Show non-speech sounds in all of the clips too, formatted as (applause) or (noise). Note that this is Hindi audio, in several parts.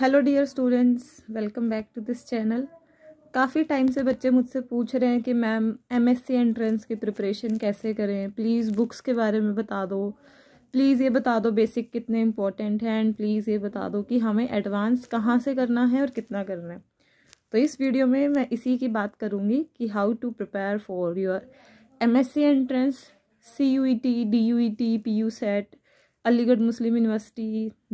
hello dear students welcome back to this channel काफ़ी टाइम से बच्चे मुझसे पूछ रहे हैं कि मैम एमएससी एंट्रेंस की प्रिपरेशन कैसे करें प्लीज़ बुक्स के बारे में बता दो प्लीज़ ये बता दो बेसिक कितने इंपॉर्टेंट हैं एंड प्लीज़ ये बता दो कि हमें एडवांस कहाँ से करना है और कितना करना है तो इस वीडियो में मैं इसी की बात करूँगी कि how to prepare for your M S C entrance C U E T D U E T P U CET Aligarh Muslim university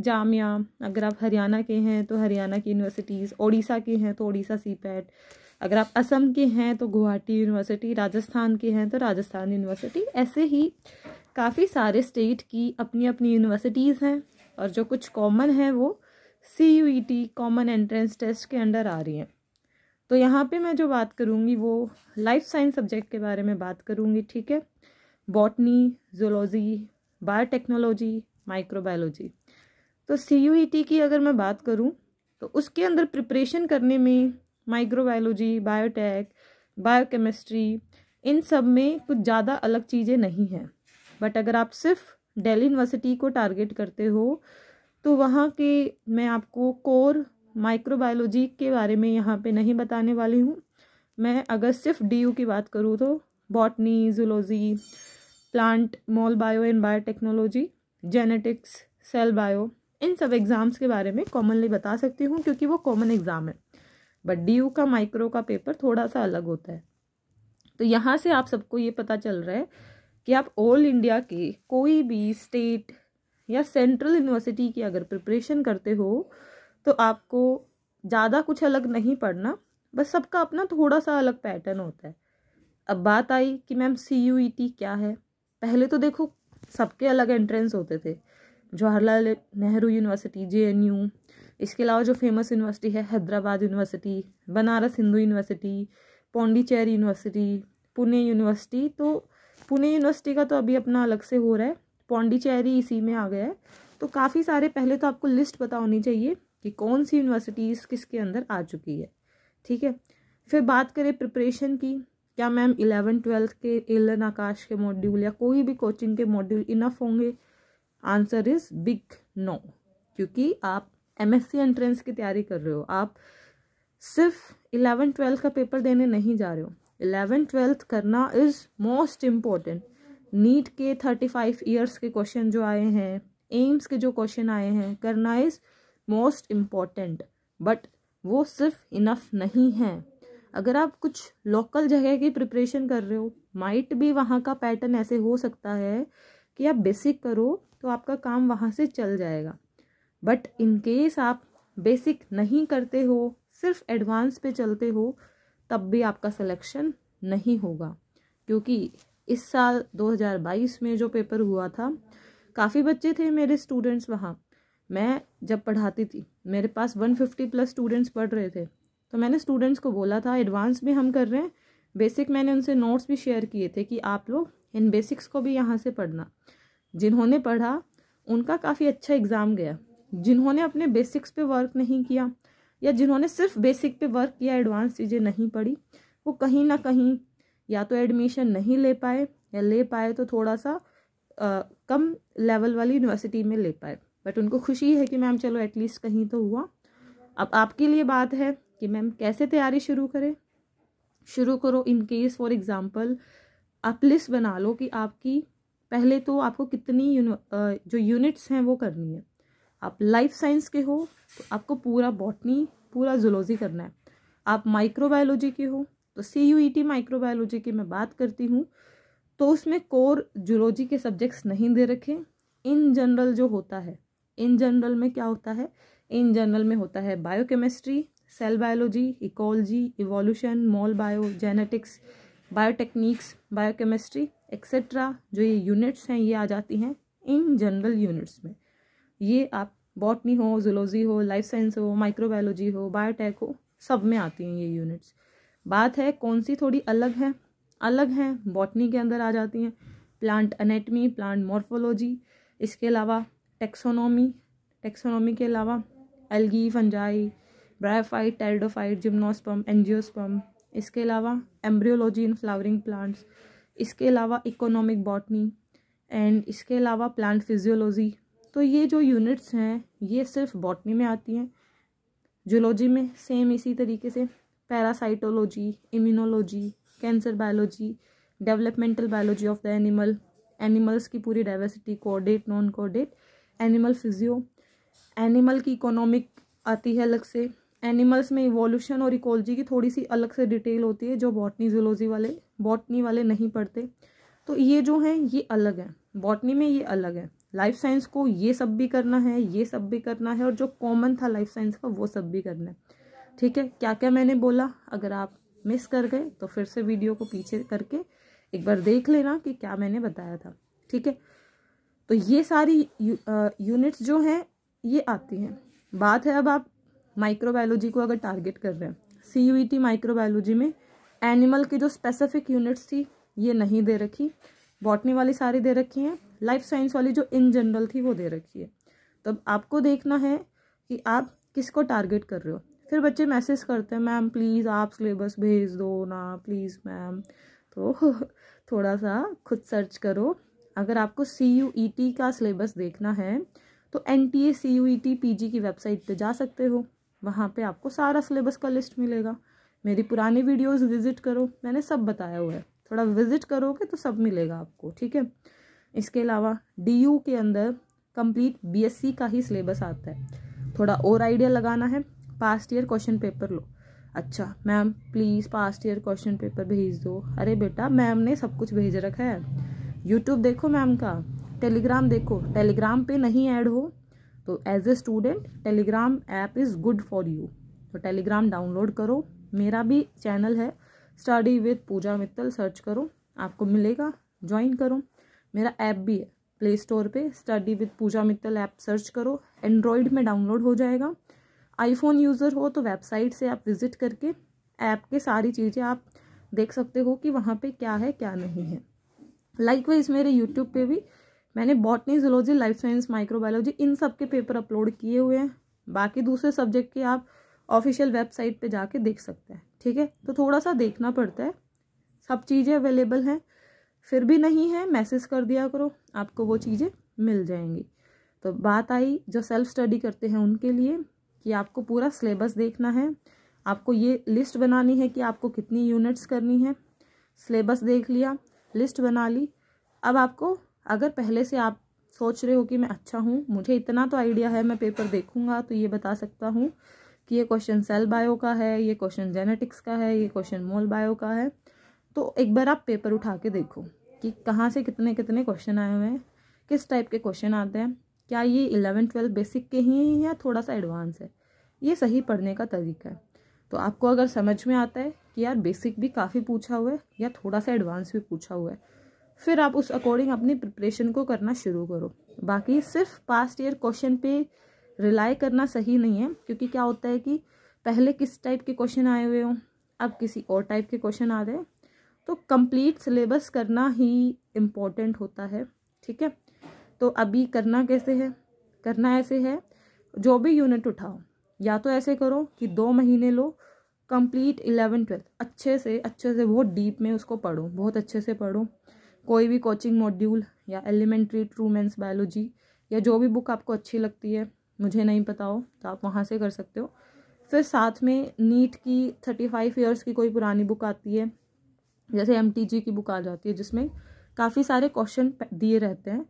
Jamia अगर आप हरियाणा के हैं तो हरियाणा की यूनिवर्सिटीज़ ओडिशा के हैं तो ओडिशा सी पैट अगर आप असम के हैं तो गुवाहाटी यूनिवर्सिटी राजस्थान के हैं तो राजस्थान यूनिवर्सिटी ऐसे ही काफ़ी सारे स्टेट की अपनी अपनी यूनिवर्सिटीज़ हैं और जो कुछ कॉमन है वो C U E T common entrance test के अंडर आ रही हैं तो यहाँ पे मैं जो बात करूँगी वो लाइफ साइंस सब्जेक्ट के बारे में बात करूँगी ठीक है बॉटनी जोलॉजी बायोटेक्नोलॉजी माइक्रोबायोलॉजी तो सी यू ई टी की अगर मैं बात करूँ तो उसके अंदर प्रिपरेशन करने में माइक्रोबायोलॉजी बायोटेक बायोकेमिस्ट्री इन सब में कुछ ज़्यादा अलग चीज़ें नहीं हैं बट अगर आप सिर्फ डेली यूनिवर्सिटी को टारगेट करते हो तो वहाँ के मैं आपको कोर माइक्रोबायोलॉजी के बारे में यहाँ पे नहीं बताने वाली हूँ मैं अगर सिर्फ डीयू की बात करूँ तो botany zoology plant mol bio and biotechnology genetics cell bio इन सब एग्ज़ाम्स के बारे में कॉमनली बता सकती हूँ क्योंकि वो कॉमन एग्ज़ाम है बट डी का माइक्रो का पेपर थोड़ा सा अलग होता है तो यहाँ से आप सबको ये पता चल रहा है कि आप ऑल इंडिया के कोई भी स्टेट या सेंट्रल यूनिवर्सिटी की अगर प्रिपरेशन करते हो तो आपको ज़्यादा कुछ अलग नहीं पढ़ना बस सबका अपना थोड़ा सा अलग पैटर्न होता है अब बात आई कि मैम सी e क्या है पहले तो देखो सबके अलग एंट्रेंस होते थे जवाहरलाल नेहरू यूनिवर्सिटी जे इसके अलावा जो फेमस यूनिवर्सिटी है Hyderabad university Banaras Hindu university Pondicherry university Pune university तो पुणे यूनिवर्सिटी का तो अभी अपना अलग से हो रहा है पौंडीचेरी इसी में आ गया है तो काफ़ी सारे पहले तो आपको लिस्ट पता होनी चाहिए कि कौन सी यूनिवर्सिटीज़ किसके अंदर आ चुकी है ठीक है फिर बात करें प्रिपरेशन की क्या मैम इलेवन ट्वेल्थ के एलन आकाश के मॉड्यूल या कोई भी कोचिंग के मॉड्यूल इनफ होंगे आंसर इज़ बिग नो क्योंकि आप एमएससी एंट्रेंस की तैयारी कर रहे हो आप सिर्फ इलेवन ट्वेल्थ का पेपर देने नहीं जा रहे हो इलेवन ट्वेल्थ करना इज़ मोस्ट इम्पॉर्टेंट नीट के थर्टी फाइव ईयर्स के क्वेश्चन जो आए हैं एम्स के जो क्वेश्चन आए हैं करना इज़ मोस्ट इम्पॉर्टेंट बट वो सिर्फ इनफ नहीं है अगर आप कुछ लोकल जगह की प्रिपरेशन कर रहे हो माइट भी वहाँ का पैटर्न ऐसे हो सकता है कि आप बेसिक करो तो आपका काम वहाँ से चल जाएगा बट इन केस आप बेसिक नहीं करते हो सिर्फ एडवांस पे चलते हो तब भी आपका सिलेक्शन नहीं होगा क्योंकि इस साल 2022 में जो पेपर हुआ था काफ़ी बच्चे थे मेरे स्टूडेंट्स वहाँ मैं जब पढ़ाती थी मेरे पास 150 प्लस स्टूडेंट्स पढ़ रहे थे तो मैंने स्टूडेंट्स को बोला था एडवांस भी हम कर रहे हैं बेसिक मैंने उनसे नोट्स भी शेयर किए थे कि आप लोग इन बेसिक्स को भी यहाँ से पढ़ना जिन्होंने पढ़ा उनका काफ़ी अच्छा एग्ज़ाम गया जिन्होंने अपने बेसिक्स पे वर्क नहीं किया या जिन्होंने सिर्फ बेसिक पे वर्क किया एडवांस चीज़ें नहीं पढ़ी वो कहीं ना कहीं या तो एडमिशन नहीं ले पाए या ले पाए तो थोड़ा सा आ, कम लेवल वाली यूनिवर्सिटी में ले पाए बट उनको खुशी है कि मैम चलो एटलीस्ट कहीं तो हुआ अब आपके लिए बात है कि मैम कैसे तैयारी शुरू करें शुरू करो इन केस फॉर एग्जांपल आप लिस्ट बना लो कि आपकी पहले तो आपको कितनी जो यूनिट्स हैं वो करनी है आप लाइफ साइंस के हो तो आपको पूरा बॉटनी पूरा जुलॉजी करना है आप माइक्रोबायोलॉजी के हो तो C U E T microbiology की मैं बात करती हूँ तो उसमें कोर जुलॉजी के सब्जेक्ट्स नहीं दे रखे इन जनरल जो होता है इन जनरल में क्या होता है इन जनरल में होता है biochemistry cell biology ecology evolution mol bio genetics biotechnics biochemistry etcetera जो ये यूनिट्स हैं ये आ जाती हैं इन जनरल यूनिट्स में ये आप बॉटनी हो जोलॉजी हो लाइफ साइंस हो माइक्रोबायोलॉजी हो बायोटेक हो सब में आती हैं ये यूनिट्स बात है कौन सी थोड़ी अलग है अलग हैं बॉटनी के अंदर आ जाती हैं प्लांट अनेटमी प्लांट मॉर्फोलॉजी इसके अलावा टेक्सोनॉमी टेक्सोनॉमी के अलावा algae fungi bryophyte pteridophyte gymnosperm angiosperm इसके अलावा एम्ब्रियोलॉजी इन फ्लावरिंग प्लांट्स इसके अलावा इकोनॉमिक बॉटनी एंड इसके अलावा प्लांट फिजियोलॉजी तो ये जो यूनिट्स हैं ये सिर्फ बॉटनी में आती हैं जूलॉजी में सेम इसी तरीके से parasitology immunology cancer biology developmental biology of the animal animals की पूरी diversity chordate non chordate animal physio animal की इकोनॉमिक आती है अलग से एनिमल्स में इवोल्यूशन और इकोलॉजी की थोड़ी सी अलग से डिटेल होती है जो बॉटनी जोलॉजी वाले बॉटनी वाले नहीं पढ़ते तो ये जो हैं ये अलग है बॉटनी में ये अलग है लाइफ साइंस को ये सब भी करना है ये सब भी करना है और जो कॉमन था लाइफ साइंस का वो सब भी करना है ठीक है क्या क्या मैंने बोला अगर आप मिस कर गए तो फिर से वीडियो को पीछे करके एक बार देख लेना कि क्या मैंने बताया था ठीक है तो ये सारी यू, आ, यूनिट्स जो हैं ये आती हैं बात है अब आप माइक्रोबायोलॉजी को अगर टारगेट कर रहे हैं सी यू टी माइक्रोबायोलॉजी में एनिमल की जो स्पेसिफिक यूनिट्स थी ये नहीं दे रखी बॉटनी वाली सारी दे रखी हैं लाइफ साइंस वाली जो इन जनरल थी वो दे रखी है तो आपको देखना है कि आप किसको टारगेट कर रहे हो फिर बच्चे मैसेज करते हैं मैम प्लीज़ आप सिलेबस भेज दो ना प्लीज़ मैम तो (laughs) थोड़ा सा खुद सर्च करो अगर आपको सी यू ई टी का सिलेबस देखना है तो N T A C U E T P G की वेबसाइट पे जा सकते हो वहाँ पे आपको सारा सिलेबस का लिस्ट मिलेगा मेरी पुरानी वीडियोस विज़िट करो मैंने सब बताया हुआ है थोड़ा विज़िट करोगे तो सब मिलेगा आपको ठीक है इसके अलावा डी के अंदर कंप्लीट बी का ही सिलेबस आता है थोड़ा और आइडिया लगाना है पास्ट ईयर क्वेश्चन पेपर लो अच्छा ma'am please past year question paper भेज दो अरे बेटा मैम ने सब कुछ भेज रखा है यूट्यूब देखो मैम का टेलीग्राम देखो टेलीग्राम पे नहीं ऐड हो तो as a student Telegram app is good for you तो टेलीग्राम डाउनलोड करो मेरा भी चैनल है study with Pooja Mittal search करो आपको मिलेगा ज्वाइन करो मेरा ऐप भी है प्ले स्टोर पे study with Pooja Mittal app search करो एंड्रॉयड में डाउनलोड हो जाएगा आईफोन यूज़र हो तो वेबसाइट से आप विज़िट करके ऐप के सारी चीज़ें आप देख सकते हो कि वहाँ पे क्या है क्या नहीं है लाइक वाइज मेरे यूट्यूब पे भी मैंने botany zoology life science microbiology इन सब के पेपर अपलोड किए हुए हैं बाकी दूसरे सब्जेक्ट के आप ऑफिशियल वेबसाइट पे जाके देख सकते हैं ठीक है तो थोड़ा सा देखना पड़ता है सब चीज़ें अवेलेबल हैं फिर भी नहीं है मैसेज कर दिया करो आपको वो चीज़ें मिल जाएंगी तो बात आई जो सेल्फ स्टडी करते हैं उनके लिए कि आपको पूरा सिलेबस देखना है आपको ये लिस्ट बनानी है कि आपको कितनी यूनिट्स करनी है सिलेबस देख लिया लिस्ट बना ली अब आपको अगर पहले से आप सोच रहे हो कि मैं अच्छा हूँ मुझे इतना तो आइडिया है मैं पेपर देखूंगा तो ये बता सकता हूँ कि ये क्वेश्चन सेल बायो का है ये क्वेश्चन जेनेटिक्स का है ये क्वेश्चन मोल बायो का है तो एक बार आप पेपर उठा के देखो कि कहाँ से कितने कितने क्वेश्चन आए हुए हैं किस टाइप के क्वेश्चन आते हैं क्या ये इलेवन ट्वेल्व बेसिक के ही हैं या थोड़ा सा एडवांस है ये सही पढ़ने का तरीका है तो आपको अगर समझ में आता है कि यार बेसिक भी काफ़ी पूछा हुआ है या थोड़ा सा एडवांस भी पूछा हुआ है फिर आप उस अकॉर्डिंग अपनी प्रिपरेशन को करना शुरू करो बाकी सिर्फ पास्ट ईयर क्वेश्चन पे रिलाई करना सही नहीं है क्योंकि क्या होता है कि पहले किस टाइप के क्वेश्चन आए हुए हों अब किसी और टाइप के क्वेश्चन आ गए तो कंप्लीट सिलेबस करना ही इम्पोर्टेंट होता है ठीक है तो अभी करना कैसे है करना ऐसे है जो भी यूनिट उठाओ या तो ऐसे करो कि दो महीने लो कंप्लीट इलेवन ट्वेल्थ अच्छे से अच्छे से बहुत डीप में उसको पढ़ो बहुत अच्छे से पढ़ो कोई भी कोचिंग मॉड्यूल या एलिमेंट्री ट्रू बायोलॉजी या जो भी बुक आपको अच्छी लगती है मुझे नहीं पता हो तो आप वहाँ से कर सकते हो फिर साथ में नीट की थर्टी फाइव ईयर्स की कोई पुरानी बुक आती है जैसे एम की बुक आ जाती है जिसमें काफ़ी सारे क्वेश्चन दिए रहते हैं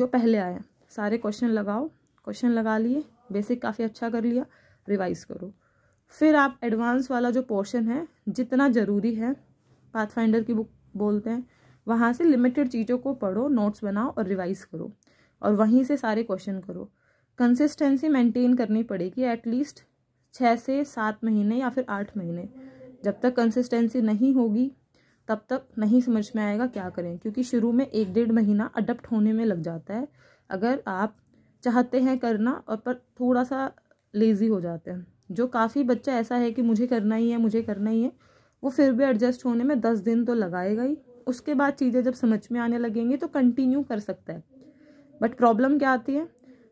जो पहले आए सारे क्वेश्चन लगाओ क्वेश्चन लगा लिए बेसिक काफ़ी अच्छा कर लिया रिवाइज करो फिर आप एडवांस वाला जो पोर्शन है जितना ज़रूरी है पाथफाइंडर की बुक बोलते हैं वहाँ से लिमिटेड चीज़ों को पढ़ो नोट्स बनाओ और रिवाइज करो और वहीं से सारे क्वेश्चन करो कंसिस्टेंसी मेंटेन करनी पड़ेगी एटलीस्ट छः से सात महीने या फिर आठ महीने जब तक कंसिस्टेंसी नहीं होगी तब तक नहीं समझ में आएगा क्या करें क्योंकि शुरू में एक डेढ़ महीना अडप्ट होने में लग जाता है अगर आप चाहते हैं करना और पर थोड़ा सा लेज़ी हो जाते हैं जो काफ़ी बच्चा ऐसा है कि मुझे करना ही है मुझे करना ही है वो फिर भी एडजस्ट होने में दस दिन तो लगाएगा ही उसके बाद चीज़ें जब समझ में आने लगेंगी तो कंटिन्यू कर सकता है बट प्रॉब्लम क्या आती है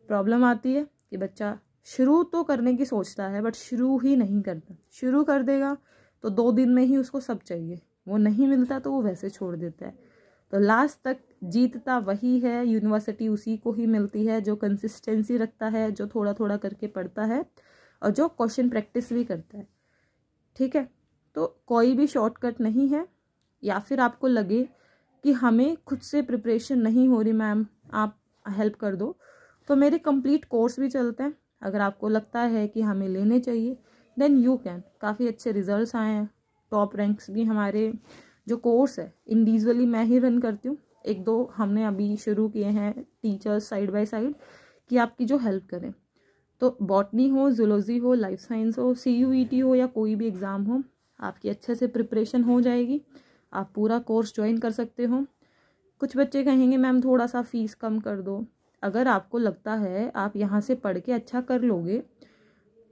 प्रॉब्लम आती है कि बच्चा शुरू तो करने की सोचता है बट शुरू ही नहीं करता शुरू कर देगा तो दो दिन में ही उसको सब चाहिए वो नहीं मिलता तो वो वैसे छोड़ देता है तो लास्ट तक जीतता वही है यूनिवर्सिटी उसी को ही मिलती है जो कंसिस्टेंसी रखता है जो थोड़ा थोड़ा करके पढ़ता है और जो क्वेश्चन प्रैक्टिस भी करता है ठीक है तो कोई भी शॉर्टकट नहीं है या फिर आपको लगे कि हमें खुद से प्रिपरेशन नहीं हो रही मैम आप हेल्प कर दो तो मेरे कंप्लीट कोर्स भी चलते हैं अगर आपको लगता है कि हमें लेने चाहिए देन यू कैन काफ़ी अच्छे रिजल्ट्स आए हैं टॉप रैंक्स भी हमारे जो कोर्स है इंडिविजुअली मैं ही रन करती हूँ एक दो हमने अभी शुरू किए हैं टीचर्स साइड बाय साइड कि आपकी जो हेल्प करें तो बॉटनी हो जोलॉजी हो लाइफ साइंस हो सी e हो या कोई भी एग्ज़ाम हो आपकी अच्छे से प्रिपरेशन हो जाएगी आप पूरा कोर्स ज्वाइन कर सकते हो कुछ बच्चे कहेंगे मैम थोड़ा सा फ़ीस कम कर दो अगर आपको लगता है आप यहाँ से पढ़ के अच्छा कर लोगे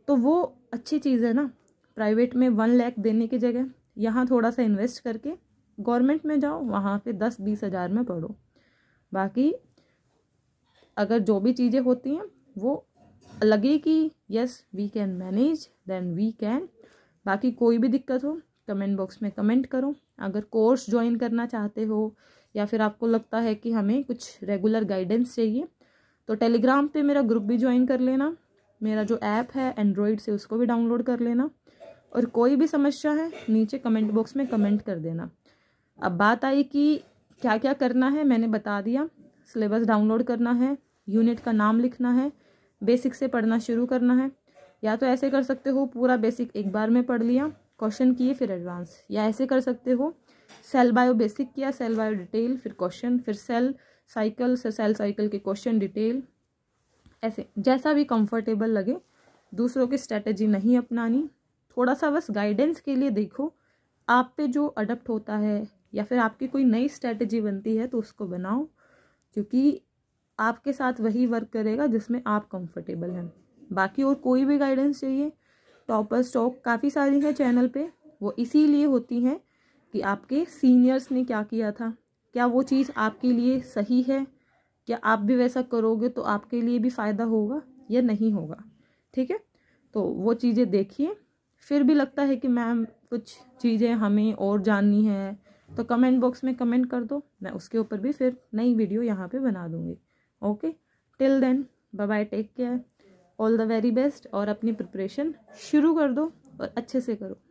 तो वो अच्छी चीज़ है ना प्राइवेट में वन लैख देने की जगह यहाँ थोड़ा सा इन्वेस्ट करके गवर्नमेंट में जाओ वहाँ पे दस बीस हज़ार में पढ़ो बाकी अगर जो भी चीज़ें होती हैं वो लगे कि yes we can manage then we can बाकी कोई भी दिक्कत हो कमेंट बॉक्स में कमेंट करो अगर कोर्स ज्वाइन करना चाहते हो या फिर आपको लगता है कि हमें कुछ रेगुलर गाइडेंस चाहिए तो टेलीग्राम पे मेरा ग्रुप भी ज्वाइन कर लेना मेरा जो ऐप है एंड्रॉयड से उसको भी डाउनलोड कर लेना और कोई भी समस्या है नीचे कमेंट बॉक्स में कमेंट कर देना अब बात आई कि क्या क्या करना है मैंने बता दिया सिलेबस डाउनलोड करना है यूनिट का नाम लिखना है बेसिक से पढ़ना शुरू करना है या तो ऐसे कर सकते हो पूरा बेसिक एक बार में पढ़ लिया क्वेश्चन किए फिर एडवांस या ऐसे कर सकते हो सेल बायो बेसिक किया सेल बायो डिटेल फिर क्वेश्चन फिर सेल साइकिल से सेल साइकिल के क्वेश्चन डिटेल ऐसे जैसा भी कंफर्टेबल लगे दूसरों की स्ट्रेटजी नहीं अपनानी थोड़ा सा बस गाइडेंस के लिए देखो आप पे जो अडप्ट होता है या फिर आपकी कोई नई स्ट्रेटजी बनती है तो उसको बनाओ क्योंकि आपके साथ वही वर्क करेगा जिसमें आप कंफर्टेबल हैं बाकी और कोई भी गाइडेंस चाहिए टॉपर स्टॉक काफ़ी सारी हैं चैनल पे वो इसीलिए होती हैं कि आपके सीनियर्स ने क्या किया था क्या वो चीज़ आपके लिए सही है क्या आप भी वैसा करोगे तो आपके लिए भी फ़ायदा होगा या नहीं होगा ठीक है तो वो चीज़ें देखिए फिर भी लगता है कि मैम कुछ चीज़ें हमें और जाननी है तो कमेंट बॉक्स में कमेंट कर दो मैं उसके ऊपर भी फिर नई वीडियो यहाँ पे बना दूँगी okay till then bye bye take care all the very best और अपनी प्रिपरेशन शुरू कर दो और अच्छे से करो